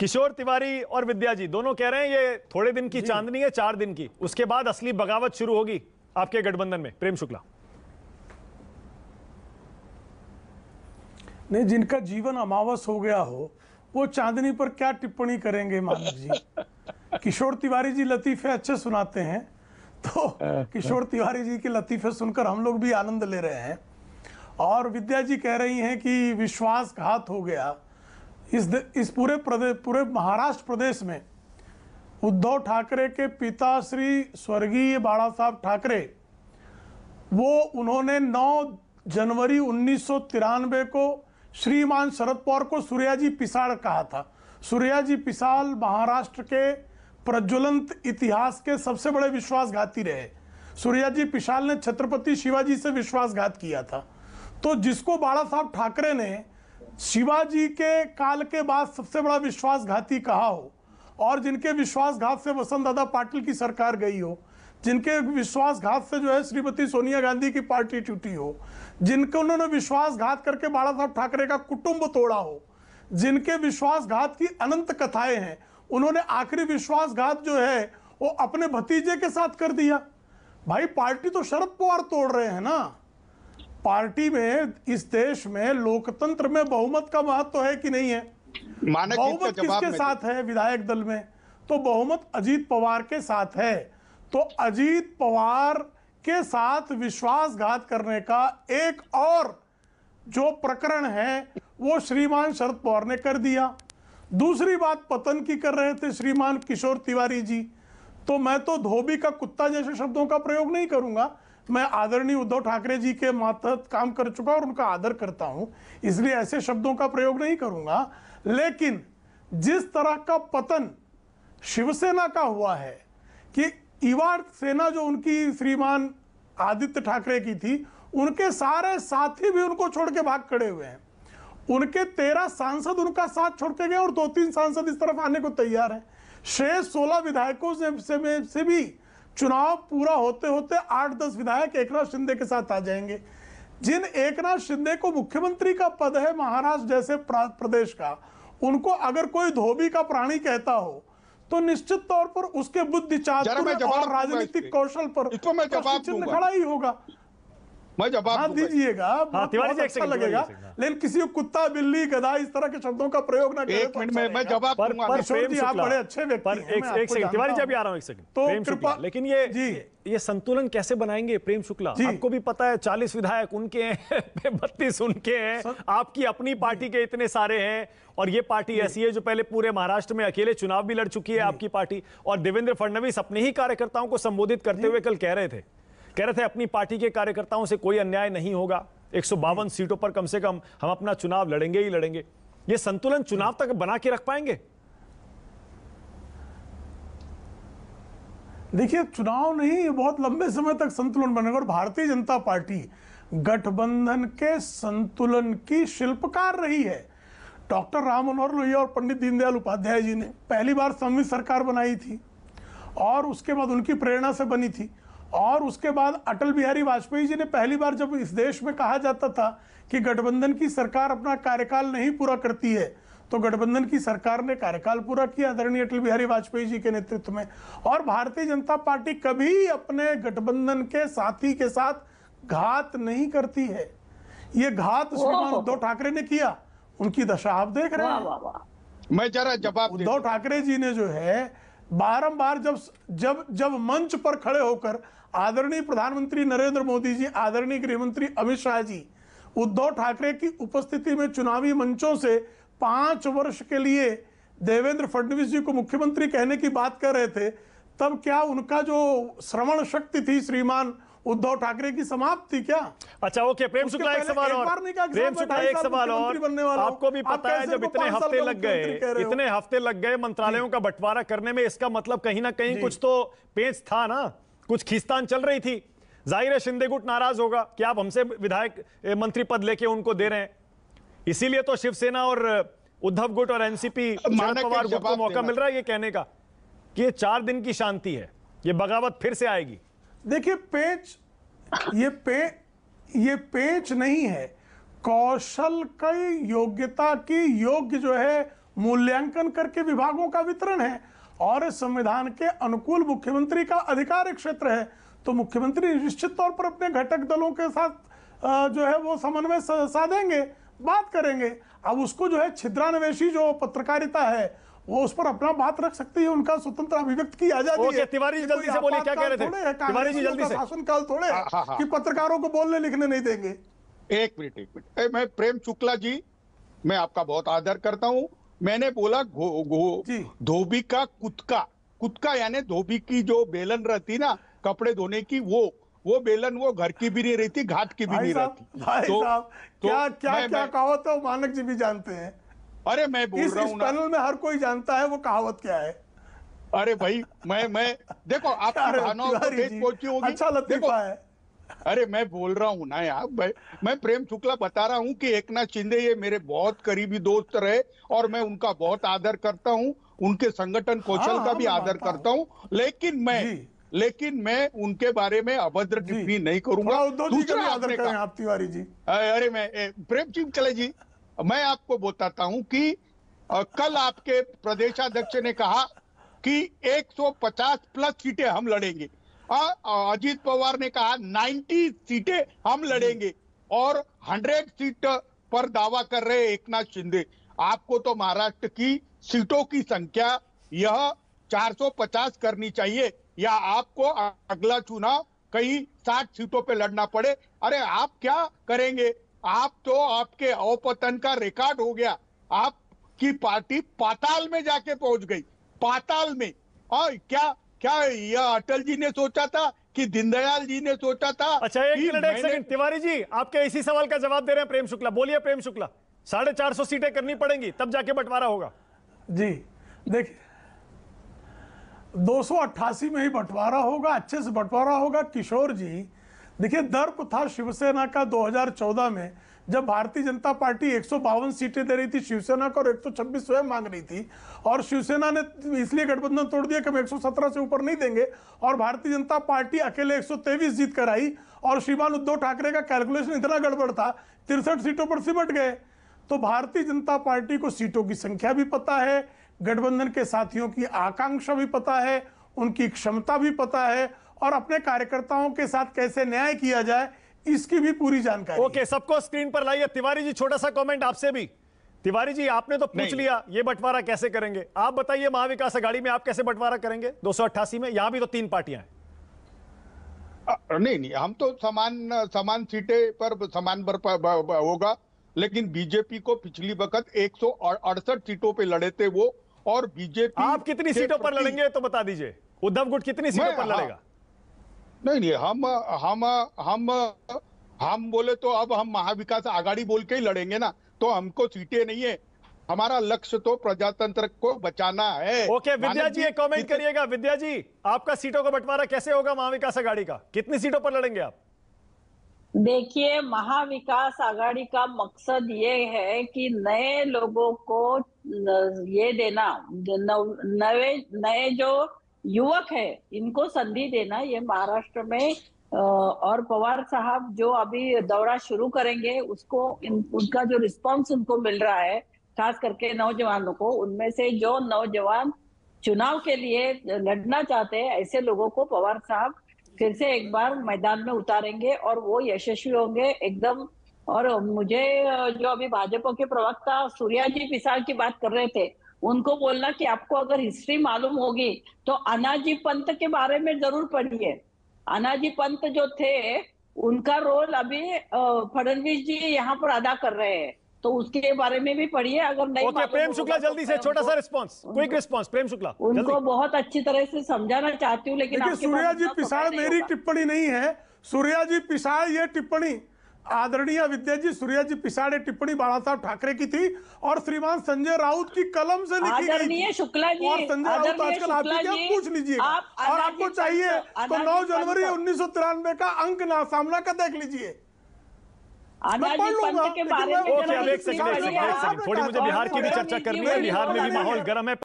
किशोर तिवारी और विद्या जी दोनों कह रहे हैं ये थोड़े दिन की चांदनी है चार दिन की उसके बाद असली बगावत शुरू होगी आपके गठबंधन में प्रेम शुक्ला नहीं जिनका जीवन अमावस हो गया हो वो चांदनी पर क्या टिप्पणी करेंगे मानव जी किशोर तिवारी जी लतीफे अच्छे सुनाते हैं तो हाँ। किशोर तिवारी जी के लतीफे सुनकर हम लोग भी आनंद ले रहे हैं और विद्या जी कह रही हैं कि विश्वासघात हो गया इस इस पूरे प्रदेश पूरे महाराष्ट्र प्रदेश में उद्धव ठाकरे के पिता श्री स्वर्गीय बाड़ा साहब ठाकरे वो उन्होंने 9 जनवरी उन्नीस को श्रीमान शरद पवार को सूर्याजी पिसाल कहा था सूर्याजी पिसाल महाराष्ट्र के प्रज्वलंत इतिहास के सबसे बड़े विश्वासघाती रहे सूर्याजी पिशाल ने छत्रपति शिवाजी से विश्वासघात किया था तो जिसको बाड़ा साहब ठाकरे ने शिवाजी के काल के बाद सबसे बड़ा विश्वासघाती कहा हो और जिनके विश्वासघात से वसंत दादा पाटिल की सरकार गई हो जिनके विश्वासघात से जो है श्रीमती सोनिया गांधी की पार्टी टूटी हो जिनके उन्होंने विश्वासघात करके बाला साहब ठाकरे का कुटुंब तोड़ा हो जिनके विश्वासघात की अनंत कथाएं हैं उन्होंने आखिरी विश्वासघात जो है वो अपने भतीजे के साथ कर दिया भाई पार्टी तो शरद पवार तोड़ रहे हैं ना पार्टी में इस देश में लोकतंत्र में बहुमत का महत्व तो है कि नहीं है बहुमत किसके साथ है विधायक दल में तो बहुमत अजीत पवार के साथ है तो अजीत पवार के साथ विश्वासघात करने का एक और जो प्रकरण है वो श्रीमान शरद पवार ने कर दिया दूसरी बात पतन की कर रहे थे श्रीमान किशोर तिवारी जी तो मैं तो धोबी का कुत्ता जैसे शब्दों का प्रयोग नहीं करूंगा मैं आदरणीय उद्धव ठाकरे जी के मातहत काम कर चुका और उनका आदर करता हूं इसलिए ऐसे शब्दों का प्रयोग नहीं करूंगा लेकिन जिस तरह का पतन शिवसेना का हुआ है कि युवा सेना जो उनकी श्रीमान आदित्य ठाकरे की थी उनके सारे साथी भी उनको छोड़ के भाग खड़े हुए हैं उनके तेरह सांसद उनका साथ छोड़ के गए और दो तीन सांसद इस तरफ आने को तैयार हैं शेष सोलह विधायकों से, से, से भी चुनाव पूरा होते होते आठ दस विधायक एकनाथ शिंदे के साथ आ जाएंगे जिन एकनाथ शिंदे को मुख्यमंत्री का पद है महाराष्ट्र जैसे प्रदेश का उनको अगर कोई धोबी का प्राणी कहता हो तो निश्चित तौर पर उसके बुद्धि चातुर्य और राजनीतिक कौशल पर चिन्ह खड़ा ही होगा मैं जवाब हाँ दीजिएगा बहुत अच्छा लगेगा लेकिन किसी कुत्ता बिल्ली गधा इस तरह के शब्दों का प्रयोग ना एक तो मिनट में अच्छा मैं जवाब आप बड़े अच्छे व्यक्ति तिवारी जी अभी आ रहा हूँ एक सेकंड तो कृपा लेकिन ये जी ये संतुलन कैसे बनाएंगे प्रेम शुक्ला आपको भी पता है चालीस विधायक उनके हैं बत्तीस उनके हैं आपकी अपनी पार्टी के इतने सारे हैं और ये पार्टी ऐसी है जो पहले पूरे महाराष्ट्र में अकेले चुनाव भी लड़ चुकी है आपकी पार्टी और देवेंद्र फडणवीस अपने ही कार्यकर्ताओं को संबोधित करते हुए कल कह रहे थे कह रहे थे अपनी पार्टी के कार्यकर्ताओं से कोई अन्याय नहीं होगा एक सीटों पर कम से कम हम अपना चुनाव लड़ेंगे ही लड़ेंगे ये संतुलन चुनाव तक बना के रख पाएंगे देखिए चुनाव नहीं बहुत लंबे समय तक संतुलन बनेगा और भारतीय जनता पार्टी गठबंधन के संतुलन की शिल्पकार रही है डॉक्टर राम मनोहर लोहिया और पंडित दीनदयाल उपाध्याय जी ने पहली बार संविध सरकार बनाई थी और उसके बाद उनकी प्रेरणा से बनी थी और उसके बाद अटल बिहारी वाजपेयी जी ने पहली बार जब इस देश में कहा जाता था कि गठबंधन की सरकार अपना कार्यकाल नहीं पूरा करती है तो गठबंधन की सरकार ने कार्यकाल पूरा किया आदरणीय अटल बिहारी वाजपेयी जी के नेतृत्व में और भारतीय जनता पार्टी कभी अपने गठबंधन के साथी के साथ घात नहीं करती है ये घात उद्धव ठाकरे ने किया उनकी दशा आप देख रहे हैं मैं जरा जवाब उद्धव ठाकरे जी ने जो है बारंबार जब जब जब मंच पर खड़े होकर आदरणीय प्रधानमंत्री नरेंद्र मोदी जी आदरणीय गृहमंत्री अमित शाह जी उद्धव ठाकरे की उपस्थिति में चुनावी मंचों से पाँच वर्ष के लिए देवेंद्र फडणवीस जी को मुख्यमंत्री कहने की बात कर रहे थे तब क्या उनका जो श्रवण शक्ति थी श्रीमान उद्धव ठाकरे की समाप्ति क्या अच्छा ओके प्रेम शुक्ला एक सवाल और प्रेम शुक्ला एक सवाल और आपको भी पता है जब इतने हफ्ते लग गए इतने हफ्ते लग गए मंत्रालयों का बंटवारा करने में इसका मतलब कहीं ना कहीं कुछ तो पेच था ना कुछ खींचतान चल रही थी जाहिर है शिंदे गुट नाराज होगा कि आप हमसे विधायक मंत्री पद लेके उनको दे रहे हैं इसीलिए तो शिवसेना और उद्धव गुट और एनसीपी पवार गुट को मौका मिल रहा है ये कहने का कि ये चार दिन की शांति है ये बगावत फिर से आएगी देखिए पेच ये पे ये पेच नहीं है कौशल कई योग्यता की योग्य जो है मूल्यांकन करके विभागों का वितरण है और संविधान के अनुकूल मुख्यमंत्री का अधिकार क्षेत्र है तो मुख्यमंत्री निश्चित तौर पर अपने घटक दलों के साथ जो है वो समन्वय साधेंगे बात करेंगे अब उसको जो है छिद्रान्वेषी जो पत्रकारिता है वो उस पर अपना बात रख सकती है उनका स्वतंत्र अभिव्यक्त की आजादी है तिवारी जी जल्दी से बोलिए क्या कह रहे थे तिवारी जी जल्दी से शासन काल थोड़े हाँ, हाँ, हाँ। कि पत्रकारों को बोलने लिखने नहीं देंगे एक मिनट एक मिनट मैं प्रेम शुक्ला जी मैं आपका बहुत आदर करता हूँ मैंने बोला धोबी का कुत्का कुत्का यानी धोबी की जो बेलन रहती ना कपड़े धोने की वो वो बेलन वो घर की भी नहीं रहती घाट की भी नहीं रहती भाई तो, साहब तो क्या क्या क्या कहो तो मानक जी भी जानते हैं अरे मैं बोल इस, रहा हूँ पैनल में हर कोई जानता है वो कहावत क्या है अरे भाई मैं मैं देखो आप तो अच्छा है अरे मैं बोल रहा हूँ ना यार मैं, मैं प्रेम शुक्ला बता रहा हूँ कि एक नाथ शिंदे ये मेरे बहुत करीबी दोस्त रहे और मैं उनका बहुत आदर करता हूँ उनके संगठन कौशल हाँ, का हाँ, भी आदर करता हूँ लेकिन मैं लेकिन मैं उनके बारे में अभद्र टिप्पणी नहीं करूंगा दूसरा आदर करें आप तिवारी जी अरे मैं प्रेम चले जी मैं आपको बताता हूं कि कल आपके प्रदेशाध्यक्ष ने कहा कि 150 प्लस सीटें हम लड़ेंगे अजीत पवार ने कहा 90 सीटें हम लड़ेंगे और 100 सीट पर दावा कर रहे एक नाथ शिंदे आपको तो महाराष्ट्र की सीटों की संख्या यह 450 करनी चाहिए या आपको अगला चुनाव कई 60 सीटों पे लड़ना पड़े अरे आप क्या करेंगे आप तो आपके अवपतन का रिकॉर्ड हो गया आपकी पार्टी पाताल में जाके पहुंच गई पाताल में और क्या क्या यह अटल जी ने सोचा था कि दीनदयाल जी ने सोचा था अच्छा एक मिनट एक सेकंड तिवारी जी आपके इसी सवाल का जवाब दे रहे हैं प्रेम शुक्ला बोलिए प्रेम शुक्ला साढ़े चार सौ सीटें करनी पड़ेंगी तब जाके बंटवारा होगा जी देखिए दो में ही बंटवारा होगा अच्छे से बंटवारा होगा किशोर जी देखिए दर्प था शिवसेना का 2014 में जब भारतीय जनता पार्टी एक सीटें दे रही थी शिवसेना को और एक स्वयं मांग रही थी और शिवसेना ने इसलिए गठबंधन तोड़ दिया कि हम 117 से ऊपर नहीं देंगे और भारतीय जनता पार्टी अकेले 123 जीत कर आई और श्रीमान उद्धव ठाकरे का कैलकुलेशन इतना गड़बड़ था तिरसठ सीटों पर सिमट गए तो भारतीय जनता पार्टी को सीटों की संख्या भी पता है गठबंधन के साथियों की आकांक्षा भी पता है उनकी क्षमता भी पता है और अपने कार्यकर्ताओं के साथ कैसे न्याय किया जाए इसकी भी पूरी जानकारी ओके okay, सबको स्क्रीन पर लाइए तिवारी जी छोटा सा कमेंट आपसे भी तिवारी जी आपने तो पूछ लिया ये बंटवारा कैसे करेंगे आप बताइए महाविकास अघाड़ी में आप कैसे बंटवारा करेंगे दो में यहां भी तो तीन पार्टियां हैं नहीं नहीं हम तो समान समान सीटें पर समान पर, पर, पर होगा लेकिन बीजेपी को पिछली वक्त एक सीटों पे लड़े थे वो और बीजेपी आप कितनी सीटों पर लड़ेंगे तो बता दीजिए उद्धव गुट कितनी सीटों पर हाँ, लड़ेगा नहीं नहीं हम हम हम हम बोले तो अब हम महाविकास आघाड़ी बोल के ही लड़ेंगे ना तो हमको सीटें नहीं है हमारा लक्ष्य तो प्रजातंत्र को बचाना है okay okay, Vidya ji comment करिएगा विद्या जी आपका सीटों का बंटवारा कैसे होगा महाविकास आघाड़ी का कितनी सीटों पर लड़ेंगे आप देखिए महाविकास आघाड़ी का मकसद ये है कि नए लोगों को ये देना नए नए जो युवक है इनको संधि देना ये महाराष्ट्र में और पवार साहब जो अभी दौरा शुरू करेंगे उसको इन, उनका जो रिस्पांस उनको मिल रहा है खास करके नौजवानों को उनमें से जो नौजवान चुनाव के लिए लड़ना चाहते हैं ऐसे लोगों को पवार साहब फिर से एक बार मैदान में उतारेंगे और वो यशस्वी होंगे एकदम और मुझे जो अभी भाजपा के प्रवक्ता सूर्या जी पिसाल की बात कर रहे थे उनको बोलना कि आपको अगर हिस्ट्री मालूम होगी तो अनाजी पंत के बारे में जरूर पढ़िए अनाजी पंत जो थे उनका रोल अभी फडनवीस जी यहाँ पर अदा कर रहे हैं तो उसके बारे में भी पढ़िए अगर नहीं तो okay, प्रेम शुक्ला जल्दी से छोटा सा response quick response Prem Shukla उनको बहुत अच्छी तरह से समझाना चाहती हूँ लेकिन सूर्या जी पिसाड़ मेरी टिप्पणी नहीं है सूर्या जी पिसाड़ ये टिप्पणी आदरणीय विद्या जी सूर्या जी पिछाड़े टिप्पणी बाला साहब ठाकरे की थी और श्रीमान संजय राउत की कलम से लिखी गई शुक्ला जी और संजय राउत आजकल आप क्या पूछ लीजिए और आपको चाहिए तो 9 जनवरी उन्नीस का अंक ना सामना का देख लीजिए थोड़ी मुझे बिहार की भी चर्चा करनी है बिहार में भी माहौल गर्म है